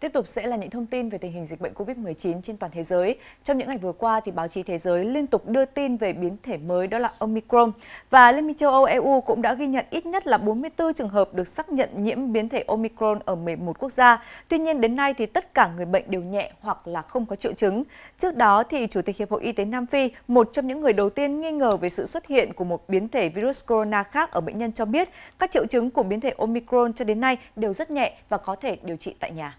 Tiếp tục sẽ là những thông tin về tình hình dịch bệnh COVID-19 trên toàn thế giới. Trong những ngày vừa qua, thì báo chí thế giới liên tục đưa tin về biến thể mới đó là Omicron. Và Liên minh châu Âu EU cũng đã ghi nhận ít nhất là 44 trường hợp được xác nhận nhiễm biến thể Omicron ở 11 quốc gia. Tuy nhiên, đến nay thì tất cả người bệnh đều nhẹ hoặc là không có triệu chứng. Trước đó, thì Chủ tịch Hiệp hội Y tế Nam Phi, một trong những người đầu tiên nghi ngờ về sự xuất hiện của một biến thể virus corona khác ở bệnh nhân cho biết các triệu chứng của biến thể Omicron cho đến nay đều rất nhẹ và có thể điều trị tại nhà.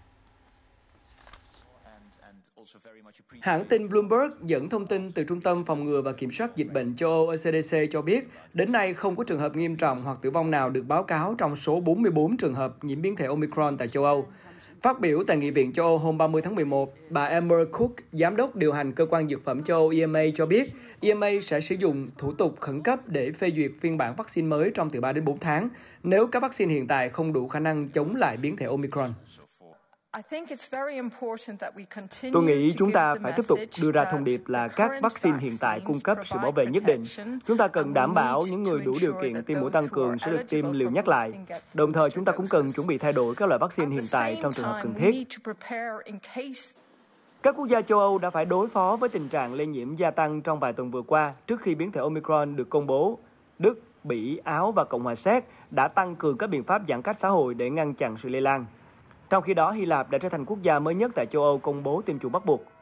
Hãng tin Bloomberg dẫn thông tin từ Trung tâm Phòng ngừa và Kiểm soát Dịch bệnh châu Âu ECDC cho biết, đến nay không có trường hợp nghiêm trọng hoặc tử vong nào được báo cáo trong số 44 trường hợp nhiễm biến thể Omicron tại châu Âu. Phát biểu tại Nghị viện châu Âu hôm 30 tháng 11, bà Amber Cook, giám đốc điều hành cơ quan dược phẩm châu Âu EMA cho biết, EMA sẽ sử dụng thủ tục khẩn cấp để phê duyệt phiên bản vaccine mới trong từ 3 đến 4 tháng nếu các vaccine hiện tại không đủ khả năng chống lại biến thể Omicron. Tôi nghĩ chúng ta phải tiếp tục đưa ra thông điệp là các vaccine hiện tại cung cấp sự bảo vệ nhất định. Chúng ta cần đảm bảo những người đủ điều kiện tiêm mũi tăng cường sẽ được tiêm liều nhắc lại. Đồng thời, chúng ta cũng cần chuẩn bị thay đổi các loại vaccine hiện tại trong trường hợp cần thiết. Các quốc gia châu Âu đã phải đối phó với tình trạng lây nhiễm gia tăng trong vài tuần vừa qua trước khi biến thể Omicron được công bố. Đức, Bỉ, Áo và Cộng hòa Séc đã tăng cường các biện pháp giãn cách xã hội để ngăn chặn sự lây lan. Trong khi đó, Hy Lạp đã trở thành quốc gia mới nhất tại châu Âu công bố tiêm chủng bắt buộc.